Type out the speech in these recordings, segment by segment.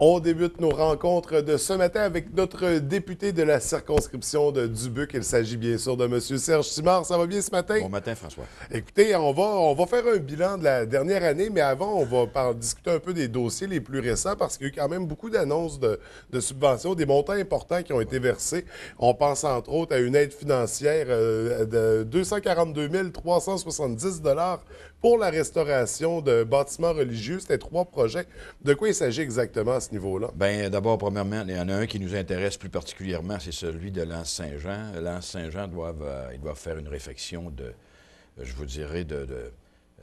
On débute nos rencontres de ce matin avec notre député de la circonscription de Dubuc. Il s'agit bien sûr de M. Serge Simard. Ça va bien ce matin? Bon matin, François. Écoutez, on va, on va faire un bilan de la dernière année, mais avant, on va discuter un peu des dossiers les plus récents parce qu'il y a eu quand même beaucoup d'annonces de, de, subventions, des montants importants qui ont été versés. On pense entre autres à une aide financière euh, de 242 370 pour la restauration d'un bâtiment religieux. C'était trois projets. De quoi il s'agit exactement à ce niveau-là? Bien, d'abord, premièrement, il y en a un qui nous intéresse plus particulièrement, c'est celui de l'Anse Saint-Jean. L'Anse Saint-Jean doit, ils doivent faire une réfection de, je vous dirais, de,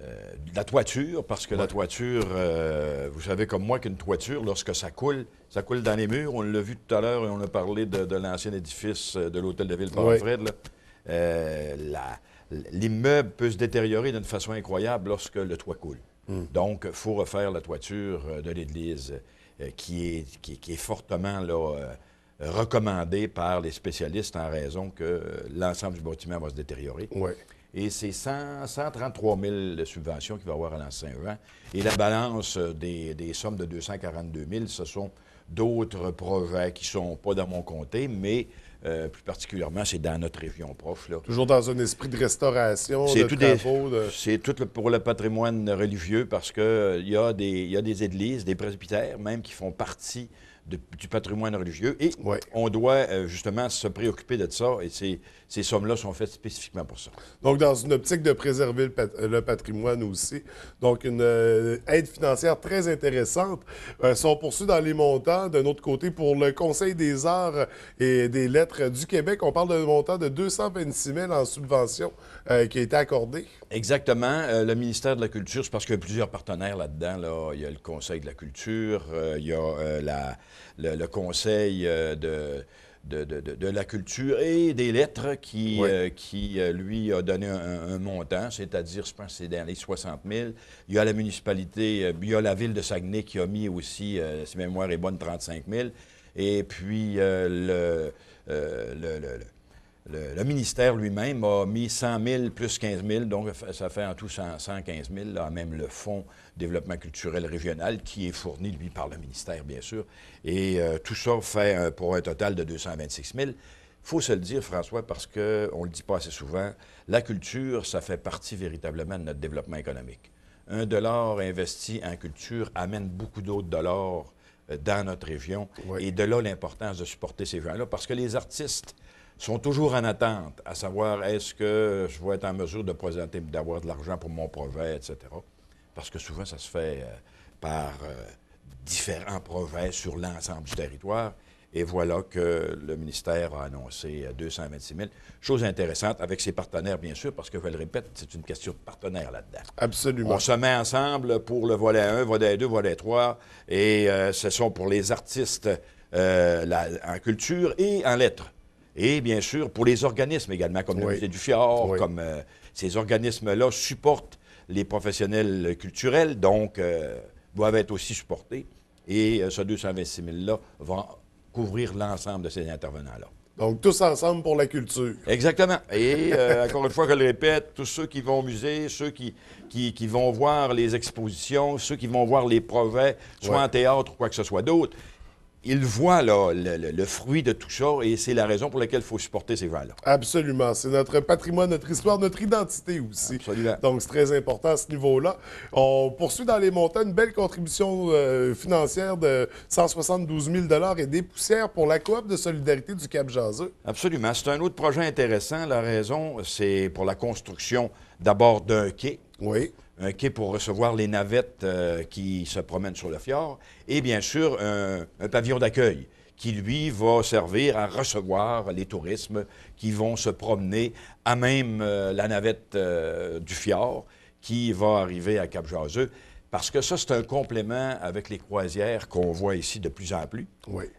euh, la toiture, parce que la toiture, euh, vous savez comme moi qu'une toiture, lorsque ça coule, ça coule dans les murs. On l'a vu tout à l'heure et on a parlé de, l'ancien édifice de l'hôtel de ville par Là. Euh, l'immeuble peut se détériorer d'une façon incroyable lorsque le toit coule. Hmm. Donc, il faut refaire la toiture euh, de l'église euh, qui est, fortement euh, recommandée par les spécialistes en raison que l'ensemble du bâtiment va se détériorer. Et c'est 133 000 subventions qu'il va y avoir à l'ancien saint Et la balance des, des, sommes de 242 000, ce sont d'autres projets qui ne sont pas dans mon comté, mais euh, plus particulièrement, c'est dans notre région prof. Toujours dans un esprit de restauration, de travaux. C'est tout pour le patrimoine religieux parce qu'il euh, il y, y, a des églises, des presbytères même qui font partie du patrimoine religieux. Et on doit euh, justement se préoccuper de ça. Et ces, ces sommes-là sont faites spécifiquement pour ça. Donc, dans une optique de préserver le, euh, patrimoine aussi. Donc, une euh, aide financière très intéressante. sont poursuivies dans les montants. D'un autre côté, pour le Conseil des arts et des lettres du Québec, on parle d'un montant de 226 000 en subvention qui a été accordé. Exactement. le ministère de la Culture, c'est parce qu'il y a plusieurs partenaires là-dedans. Là. Il y a le Conseil de la Culture, il y a la le, conseil euh, de, de, la culture et des lettres qui, euh, qui euh, lui, a donné un, montant, c'est-à-dire, je pense que c'est dans les 60 000. Il y a la municipalité, il y a la ville de Saguenay qui a mis aussi, si si mémoire est bonne, 35 000. Et puis, le le, ministère lui-même a mis 100 000 plus 15 000, donc ça fait en tout 115 000, même le Fonds développement culturel régional qui est fourni, lui, par le ministère, bien sûr. Et euh, tout ça fait pour un total de 226 000. Il faut se le dire, François, parce qu'on ne le dit pas assez souvent, la culture, ça fait partie véritablement de notre développement économique. Un dollar investi en culture amène beaucoup d'autres dollars euh, dans notre région. Et de là l'importance de supporter ces gens-là, parce que les artistes sont toujours en attente, à savoir est-ce que je vais être en mesure de présenter, d'avoir de l'argent pour mon projet, etc. Parce que souvent, ça se fait euh, par euh, différents projets sur l'ensemble du territoire. Et voilà que le ministère a annoncé 226 euh, 000. Chose intéressante avec ses partenaires, bien sûr, parce que je le répète, c'est une question de partenaires là-dedans. Absolument. On se met ensemble pour le volet 1, volet 2, volet 3. Et ce sont pour les artistes en culture et en lettres. Et bien sûr, pour les organismes également, comme le Musée du Fjord, comme euh, ces organismes-là supportent les professionnels culturels, donc euh, doivent être aussi supportés. Et euh, ce 226 000-là vont couvrir l'ensemble de ces intervenants-là. Donc, tous ensemble pour la culture. Exactement. Et encore une fois, je le répète, tous ceux qui vont au musée, ceux qui, vont voir les expositions, ceux qui vont voir les projets, soit en théâtre ou quoi que ce soit d'autre, ils voient là, le, fruit de tout ça et c'est la raison pour laquelle il faut supporter ces valeurs. là Absolument. C'est notre patrimoine, notre histoire, notre identité aussi. Absolument. Donc, c'est très important à ce niveau-là. On poursuit dans les montagnes. une belle contribution euh, financière de 172 000 et des poussières pour la coop de solidarité du Cap Jaseux. Absolument. C'est un autre projet intéressant. La raison, c'est pour la construction d'abord d'un quai. Oui un quai pour recevoir les navettes euh, qui se promènent sur le fjord, et bien sûr un, pavillon d'accueil qui, lui, va servir à recevoir les touristes qui vont se promener à même euh, la navette euh, du fjord qui va arriver à Cap-Jaseux. Parce que ça, c'est un complément avec les croisières qu'on voit ici de plus en plus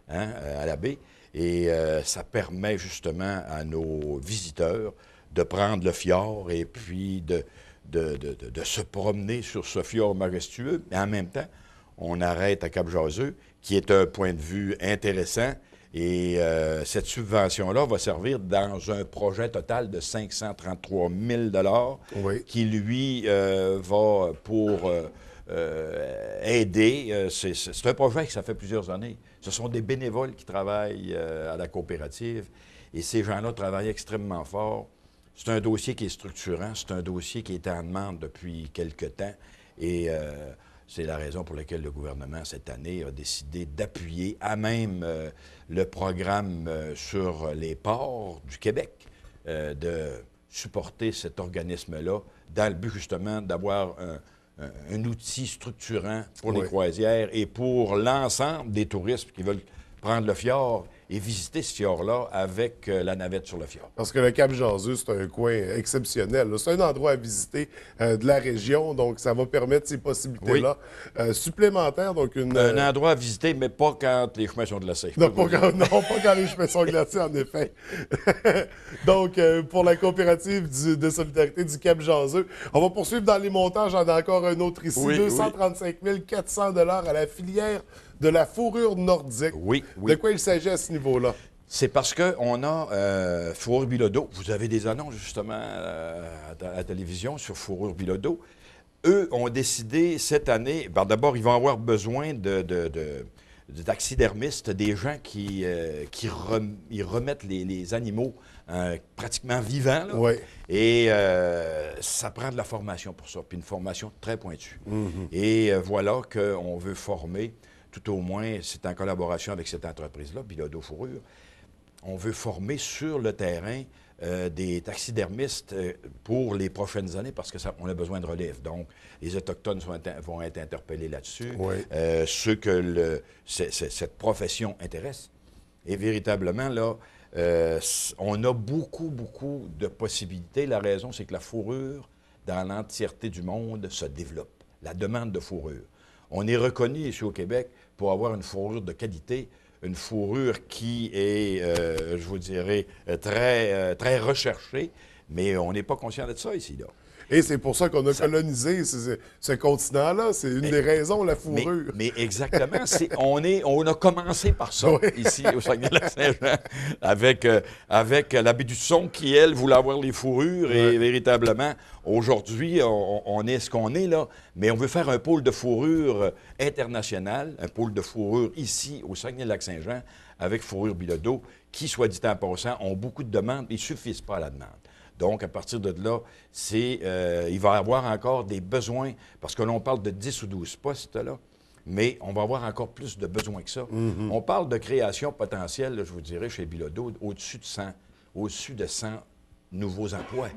hein, à la baie. Et ça permet justement à nos visiteurs de prendre le fjord et puis de, de, se promener sur ce fjord majestueux, mais en même temps, on arrête à Cap-Jaseux, qui est un point de vue intéressant. Et euh, cette subvention-là va servir dans un projet total de 533 000 qui, lui, euh, va pour euh, aider. C'est un projet que ça fait plusieurs années. Ce sont des bénévoles qui travaillent à la coopérative et ces gens-là travaillent extrêmement fort. C'est un dossier qui est structurant, c'est un dossier qui est en demande depuis quelque temps et euh, c'est la raison pour laquelle le gouvernement, cette année, a décidé d'appuyer à même euh, le programme euh, sur les ports du Québec, de supporter cet organisme-là dans le but justement d'avoir un, outil structurant pour les croisières et pour l'ensemble des touristes qui veulent prendre le fjord et visiter ce fjord-là avec euh, la navette sur le fjord. Parce que le Cap Jaseux, c'est un coin exceptionnel. C'est un endroit à visiter euh, de la région, donc ça va permettre ces possibilités-là euh, supplémentaires. Donc une, Un endroit à visiter, mais pas quand les chemins sont glacés. Non, pas quand, non, pas quand, les chemins sont glacés, en effet. donc, pour la coopérative de solidarité du Cap Jaseux, on va poursuivre dans les montages. J'en ai encore un autre ici. 235 400 à la filière de la fourrure nordique. Oui, De quoi il s'agit à ce c'est parce qu'on a euh, Fourrure Bilodo. Vous avez des annonces, justement, euh, à, la télévision sur Fourrure Bilodo. Eux ont décidé cette année, ben, d'abord, ils vont avoir besoin de, taxidermistes, des gens qui, euh, qui remettent les, animaux euh, pratiquement vivants. Et ça prend de la formation pour ça, puis une formation très pointue. Mm-hmm. Et voilà qu'on veut former tout au moins, c'est en collaboration avec cette entreprise-là, Pilado Fourrure. On veut former sur le terrain euh, des taxidermistes euh, pour les prochaines années parce qu'on a besoin de relève. Donc, les Autochtones vont être interpellés là-dessus. Euh, ceux que cette profession intéresse. Et véritablement, là, on a beaucoup, beaucoup de possibilités. La raison, c'est que la fourrure, dans l'entièreté du monde, se développe. La demande de fourrure. On est reconnu ici au Québec pour avoir une fourrure de qualité, une fourrure qui est, euh, je vous dirais, euh, très, euh, très recherchée, mais on n'est pas conscient de ça ici, et c'est pour ça qu'on a colonisé ce, continent-là. C'est une des raisons, la fourrure. Mais, exactement. on, est, on a commencé par ça, ici, au Saguenay-Lac-Saint-Jean, avec, euh, avec euh, l'abbé Dusson qui, elle, voulait avoir les fourrures. Et véritablement, aujourd'hui, on, est ce qu'on est, là. Mais on veut faire un pôle de fourrure euh, international, un pôle de fourrure ici, au Saguenay-Lac-Saint-Jean, avec Fourrure Bilodeau, qui, soit dit en passant, ont beaucoup de demandes mais ne suffisent pas à la demande. Donc, à partir de là, c'est, euh, il va y avoir encore des besoins, parce que l'on parle de 10 ou 12 postes, là, mais on va avoir encore plus de besoins que ça. Mhm. On parle de création potentielle, je vous dirais, chez Bilodeau, au-dessus de 100, au-dessus de 100 nouveaux emplois.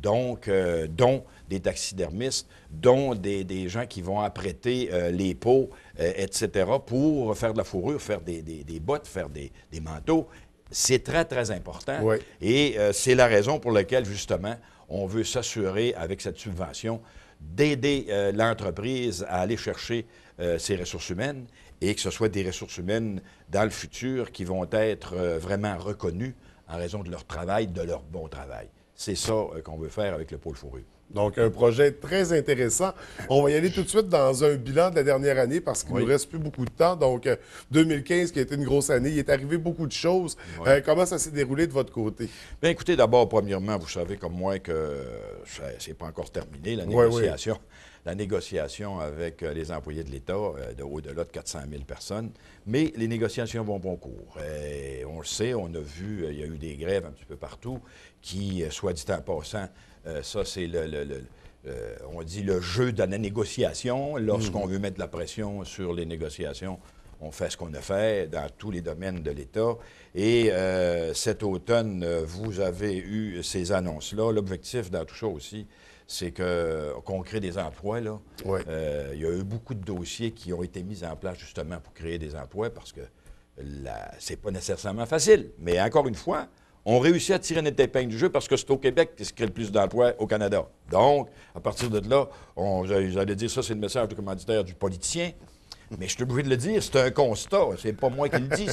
Donc, euh, dont des taxidermistes, dont des, gens qui vont apprêter euh, les pots, etc., pour faire de la fourrure, faire des bottes, faire des, manteaux, c'est très, très important. Et euh, c'est la raison pour laquelle, justement, on veut s'assurer, avec cette subvention, d'aider euh, l'entreprise à aller chercher euh, ses ressources humaines et que ce soit des ressources humaines dans le futur qui vont être vraiment reconnues en raison de leur travail, de leur bon travail. C'est ça euh, qu'on veut faire avec le pôle fourré. Donc, un projet très intéressant. On va y aller tout de suite dans un bilan de la dernière année parce qu'il ne nous reste plus beaucoup de temps. Donc, 2015 euh, qui a été une grosse année, il est arrivé beaucoup de choses. Euh, comment ça s'est déroulé de votre côté? Bien, écoutez, d'abord, premièrement, vous savez comme moi que n'est pas encore terminé la négociation la négociation avec euh, les employés de l'État euh, de au-delà de 400 000 personnes. Mais les négociations vont bon cours. on le sait, on a vu, euh, il y a eu des grèves un petit peu partout qui, soit dit en passant, ça, c'est le, on dit le jeu de la négociation. Lorsqu'on mmh. veut mettre la pression sur les négociations, on fait ce qu'on a fait dans tous les domaines de l'État. Et cet automne, vous avez eu ces annonces-là. L'objectif dans tout ça aussi, c'est qu'on crée des emplois. Là. Euh, il y a eu beaucoup de dossiers qui ont été mis en place justement pour créer des emplois parce que c'est pas nécessairement facile. Mais encore une fois, on réussit à tirer notre épingle du jeu parce que c'est au Québec qui se crée le plus d'emplois au Canada. Donc, à partir de là, j'allais dire ça, c'est le message du commanditaire du politicien. Mais je suis obligé de le dire, c'est un constat. C'est pas moi qui le dis,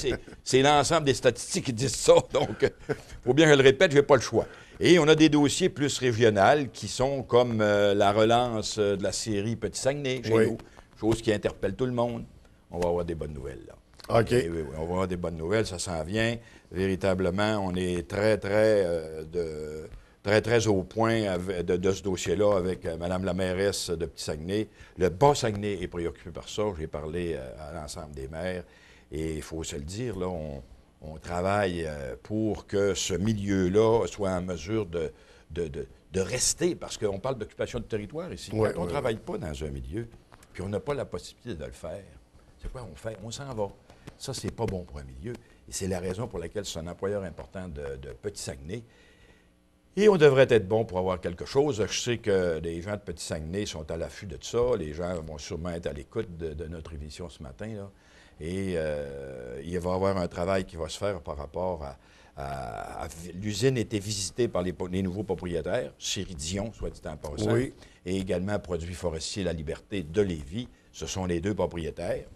c'est l'ensemble des statistiques qui disent ça. Donc, il faut bien que je le répète, je n'ai pas le choix. Et on a des dossiers plus régionaux qui sont comme euh, la relance euh, de la série Petit Saguenay chez nous, chose qui interpelle tout le monde. On va avoir des bonnes nouvelles. Là. OK. Eh on va avoir des bonnes nouvelles, ça s'en vient. Véritablement, on est très, très, euh, de, très, très au point de, ce dossier-là avec Mme la mairesse de Petit Saguenay. Le Bas-Saguenay est préoccupé par ça. J'ai parlé à l'ensemble des maires. Et il faut se le dire, là, on, on travaille euh, pour que ce milieu-là soit en mesure de, de, rester, parce qu'on parle d'occupation de territoire ici. Quand on ne travaille pas dans un milieu, puis on n'a pas la possibilité de le faire, c'est quoi on fait? On s'en va. Ça, c'est pas bon pour un milieu. Et c'est la raison pour laquelle c'est un employeur important de, de Petit-Saguenay. Et on devrait être bon pour avoir quelque chose. Je sais que les gens de Petit-Saguenay sont à l'affût de ça. Les gens vont sûrement être à l'écoute de, de, notre émission ce matin. Là. Et euh, il va y avoir un travail qui va se faire par rapport à. L'usine était visitée par les, nouveaux propriétaires, Dion, soit dit en passant, et également Produits forestiers La Liberté de Lévis. Ce sont les deux propriétaires,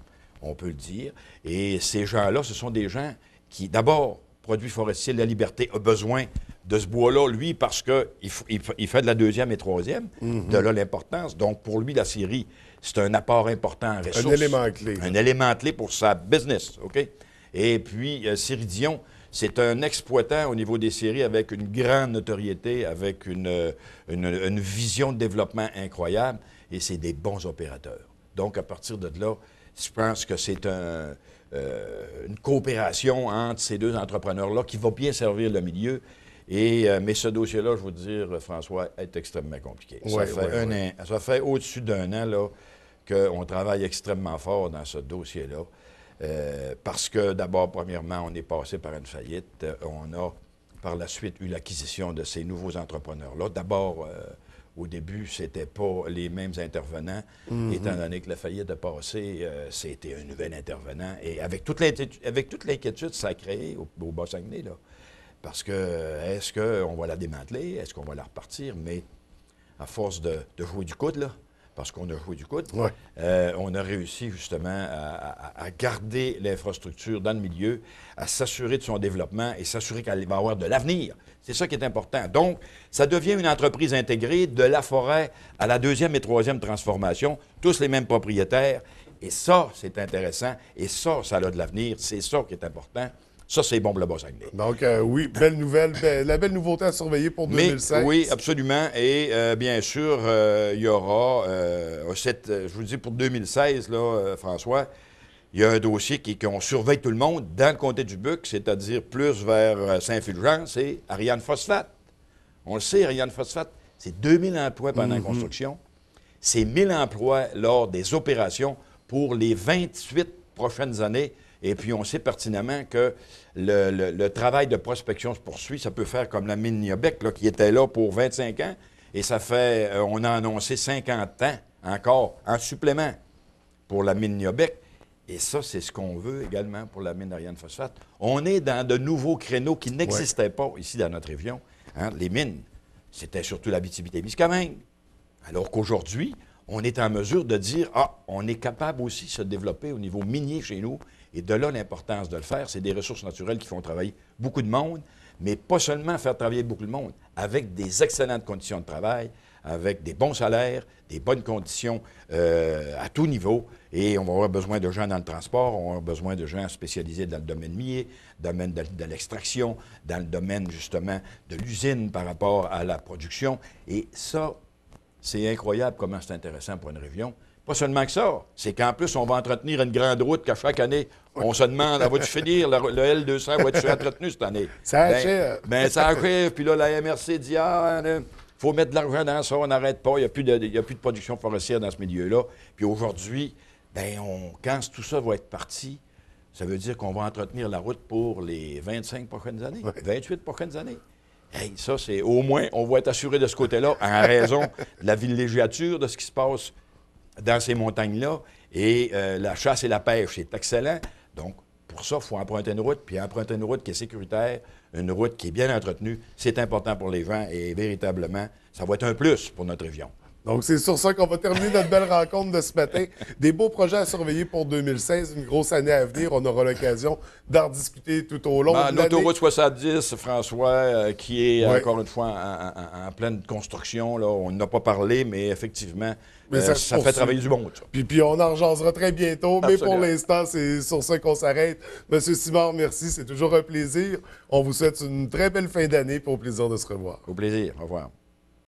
on peut le dire. Et ces gens-là, ce sont des gens qui, d'abord, Produits forestiers La Liberté a besoin de ce bois-là, lui, parce qu'il il, fait de la deuxième et troisième, mm-hmm. de là l'importance. Donc, pour lui, la Syrie c'est un apport important en ressources. Un élément clé. Un élément clé pour sa business, OK? Et puis, euh, c'est un exploitant au niveau des séries avec une grande notoriété, avec euh, une, vision de développement incroyable, et c'est des bons opérateurs. Donc, à partir de là, je pense que c'est euh, une coopération entre ces deux entrepreneurs-là qui va bien servir le milieu. Et, euh, mais ce dossier-là, je vous dire, François, est extrêmement compliqué. ça, fait un An, ça fait au-dessus d'un an, là, qu'on travaille extrêmement fort dans ce dossier-là. Euh, parce que d'abord, premièrement, on est passé par une faillite. Euh, on a par la suite eu l'acquisition de ces nouveaux entrepreneurs-là. D'abord, euh, au début, ce c'était pas les mêmes intervenants. Mhm. Étant donné que la faillite a passé, c'était un nouvel intervenant. Et avec toute l'inquiétude, ça a créé au, au Bas-Saguenay, là. Parce que est-ce qu'on va la démanteler? Est-ce qu'on va la repartir? Mais à force de, de jouer du coude, là, parce qu'on a joué du coup, euh, on a réussi justement à, à garder l'infrastructure dans le milieu, à s'assurer de son développement et s'assurer qu'elle va avoir de l'avenir. C'est ça qui est important. Donc, ça devient une entreprise intégrée de la forêt à la deuxième et troisième transformation, tous les mêmes propriétaires. Et ça, c'est intéressant. Et ça, ça a de l'avenir. C'est ça qui est important. Ça, c'est bon bombes le Donc, euh, oui, belle nouvelle, ben, la belle nouveauté à surveiller pour 2016. oui, absolument. Et euh, bien sûr, euh, il y aura je vous dis, pour 2016, là, François, il y a un dossier qui, qu'on surveille tout le monde dans le comté du Buc, c'est-à-dire plus vers Saint-Fulgent, c'est Ariane Phosphate. On le sait, Ariane Phosphate, c'est 2000 emplois pendant la mhm. construction. C'est 1000 emplois lors des opérations pour les 28 prochaines années et puis, on sait pertinemment que le, travail de prospection se poursuit. Ça peut faire comme la mine Niobec, là, qui était là pour 25 ans. Et ça fait, euh, on a annoncé 50 ans encore en supplément pour la mine Niobec. Et ça, c'est ce qu'on veut également pour la mine d'Ariane Phosphate. On est dans de nouveaux créneaux qui n'existaient pas ici dans notre région. Hein. Les mines, c'était surtout la bitibi Alors qu'aujourd'hui, on est en mesure de dire, ah, on est capable aussi de se développer au niveau minier chez nous et de là l'importance de le faire. C'est des ressources naturelles qui font travailler beaucoup de monde, mais pas seulement faire travailler beaucoup de monde, avec des excellentes conditions de travail, avec des bons salaires, des bonnes conditions euh, à tout niveau. Et on va avoir besoin de gens dans le transport, on va besoin de gens spécialisés dans le domaine minier, domaine de, l'extraction, dans le domaine justement de l'usine par rapport à la production. Et ça, c'est incroyable comment c'est intéressant pour une région. Pas seulement que ça, c'est qu'en plus, on va entretenir une grande route qu'à chaque année, on se demande, va-tu finir le, L200, va-tu entretenu cette année? Ça arrive. Bien, euh, ben, ça Puis là, la MRC dit, ah, il hein, hein, faut mettre de l'argent dans ça, on n'arrête pas, il n'y a, plus de, plus de production forestière dans ce milieu-là. Puis aujourd'hui, ben, quand tout ça va être parti, ça veut dire qu'on va entretenir la route pour les 25 prochaines années, 28 prochaines années. ça, c'est au moins, on va être assuré de ce côté-là en raison de la villégiature, de ce qui se passe dans ces montagnes-là. Et euh, la chasse et la pêche, c'est excellent. Donc, pour ça, il faut emprunter une route, puis emprunter une route qui est sécuritaire, une route qui est bien entretenue. C'est important pour les gens et véritablement, ça va être un plus pour notre région. Donc, c'est sur ça qu'on va terminer notre belle rencontre de ce matin. Des beaux projets à surveiller pour 2016, une grosse année à venir. On aura l'occasion d'en discuter tout au long ben, de L'autoroute 70, François, euh, qui est encore une fois en, pleine construction. Là. On n'a pas parlé, mais effectivement, euh, ça, fait travailler du monde. Puis, puis on en très bientôt, mais pour l'instant, c'est sur ça qu'on s'arrête. Monsieur Simard, merci, c'est toujours un plaisir. On vous souhaite une très belle fin d'année, pour au plaisir de se revoir. Au plaisir, au revoir.